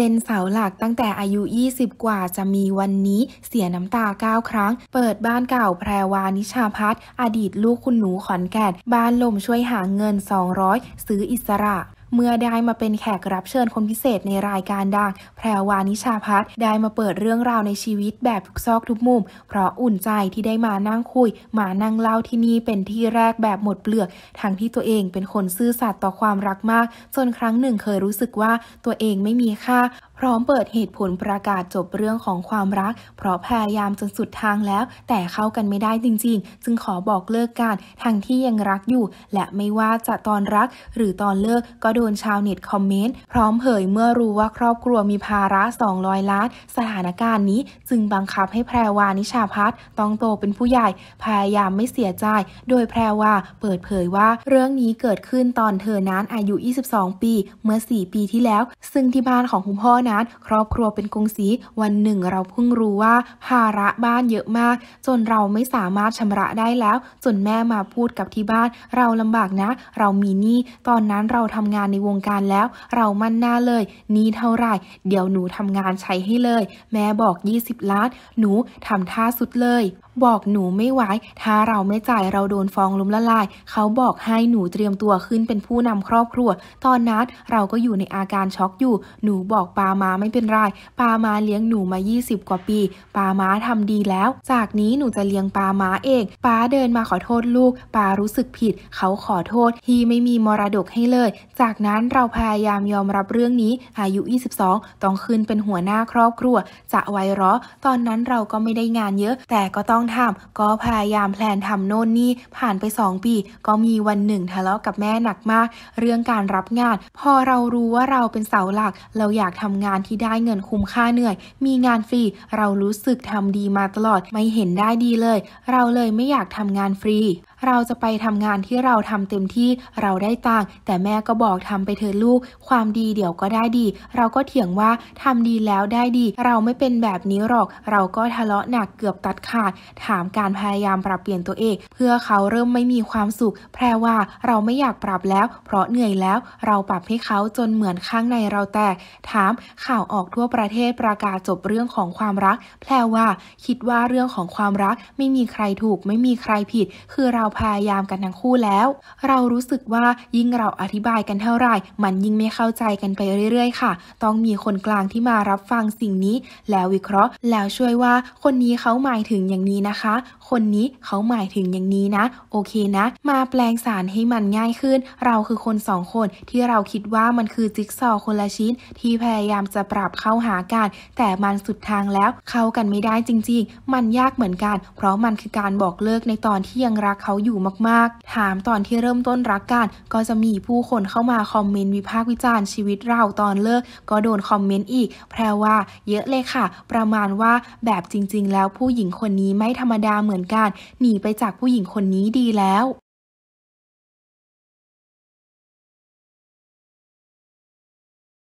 เป็นเสาหลักตั้งแต่อายุ 20 กว่าจะมีวันนี้ เสียน้ำตาก้9ครั้ง เปิดบ้านเก่าแพรวานิชาพัฒอดีตลูกคุณหนูขอนแก่น บ้านลมช่วยหาเงิน 200 ซื้ออิสระเมื่อได้มาเป็นแขกรับเชิญคนพิเศษในรายการดัง แพรวานิชาพัฒน์ได้มาเปิดเรื่องราวในชีวิตแบบทุกซอกทุกมุม เพราะอุ่นใจที่ได้มานั่งคุยมานั่งเล่าที่นี่เป็นที่แรกแบบหมดเปลือก ทั้งที่ตัวเองเป็นคนซื่อสัตย์ต่อความรักมาก จนครั้งหนึ่งเคยรู้สึกว่าตัวเองไม่มีค่าพร้อมเปิดเหตุผลประกาศจบเรื่องของความรัก เพราะพยายามจนสุดทางแล้ว แต่เข้ากันไม่ได้จริงๆ จึงขอบอกเลิกกันทั้งที่ยังรักอยู่ และไม่ว่าจะตอนรัก หรือตอนเลิกก็โดนชาวเน็ตคอมเมนต์ พร้อมเผยเมื่อรู้ว่าครอบครัวมีภาระ 200 ล้านสถานการณ์นี้ จึงบังคับให้แพรวานิชาพัฒต้องโตเป็นผู้ใหญ่พยายามไม่เสียใจโดยแพรวาเปิดเผยว่า เรื่องนี้เกิดขึ้นตอนเธอนั้นอายุ 22 ปี เมื่อ 4 ปีที่แล้ว ซึ่งที่บ้านของคุณพ่อนั้นครอบครัวเป็นกรุงศรีวันหนึ่งเราเพิ่งรู้ว่าภาระบ้านเยอะมาก จนเราไม่สามารถชำระได้แล้ว จนแม่มาพูดกับที่บ้าน เราลำบากนะ เรามีหนี้ตอนนั้นเราทำงานในวงการแล้วเรามั่นหน้าเลยหนี้เท่าไหร่ เดี๋ยวหนูทำงานใช้ให้เลย แม่บอก 20 ล้าน หนูทำท่าสุดเลย บอกหนูไม่ไหว ถ้าเราไม่จ่ายเราโดนฟ้องล้มละลาย เขาบอกให้หนูเตรียมตัวขึ้นเป็นผู้นำครอบครัว ตอนนั้นเราก็อยู่ในอาการช็อกอยู่ หนูบอกปามาไม่เป็นไร ปามาเลี้ยงหนูมา 20 กว่าปี ปามาทำดีแล้ว จากนี้หนูจะเลี้ยงปามาเองป้าเดินมาขอโทษลูกป้ารู้สึกผิด เขาขอโทษ ที่ไม่มีมรดกให้เลย จากนั้นเราพยายามยอมรับเรื่องนี้อายุ 22 ต้องขึ้นเป็นหัวหน้าครอบครัว จะไว้รอ ตอนนั้นเราก็ไม่ได้งานเยอะ แต่ก็ต้องทำก็พยายามแพลนทำโน่นนี่ ผ่านไป 2 ปี ก็มีวันหนึ่ง ทะเลาะกับแม่หนักมาก เรื่องการรับงาน พอเรารู้ว่าเราเป็นเสาหลัก เราอยากทำงานงานที่ได้เงินคุ้มค่าเหนื่อย มีงานฟรี เรารู้สึกทำดีมาตลอด ไม่เห็นได้ดีเลย เราเลยไม่อยากทำงานฟรีเราจะไปทำงานที่เราทำเต็มที่เราได้ตังแต่แม่ก็บอกทำไปเถอะลูก ความดีเดี๋ยวก็ได้ดี เราก็เถียงว่าทำดีแล้วได้ดี เราไม่เป็นแบบนี้หรอก เราก็ทะเลาะหนักเกือบตัดขาด ถามการพยายามปรับเปลี่ยนตัวเอง เพื่อเขาเริ่มไม่มีความสุขแพรว่าเราไม่อยากปรับแล้ว เพราะเหนื่อยแล้ว เราปรับให้เขาจนเหมือนข้างในเราแตกถามข่าวออกทั่วประเทศประกาศจบเรื่องของความรักแพรว่าคิดว่าเรื่องของความรักไม่มีใครถูกไม่มีใครผิดคือเราพยายามกันทั้งคู่แล้ว เรารู้สึกว่ายิ่งเราอธิบายกันเท่าไหร่ มันยิ่งไม่เข้าใจกันไปเรื่อยๆ ค่ะ ต้องมีคนกลางที่มารับฟังสิ่งนี้ แล้ววิเคราะห์ แล้วช่วยว่า คนนี้เขาหมายถึงอย่างนี้นะคะ คนนี้เขาหมายถึงอย่างนี้นะ โอเคนะ มาแปลงสารให้มันง่ายขึ้น เราคือคนสองคน ที่เราคิดว่ามันคือจิ๊กซอคนละชิ้น ที่พยายามจะปรับเข้าหากันแต่มันสุดทางแล้ว เข้ากันไม่ได้จริง ๆ มันยากเหมือนกัน เพราะมันคือการบอกเลิกในตอนที่ยังรักเขาอยู่มาก ๆ ถามตอนที่เริ่มต้นรักกัน ก็จะมีผู้คนเข้ามาคอมเมนต์วิพากษ์วิจารณ์ชีวิตเราตอนเลิก ก็โดนคอมเมนต์อีกแพรว่าเยอะเลยค่ะ ประมาณว่าแบบจริง ๆ แล้วผู้หญิงคนนี้ไม่ธรรมดาเหมือนกัน หนีไปจากผู้หญิงคนนี้ดีแล้ว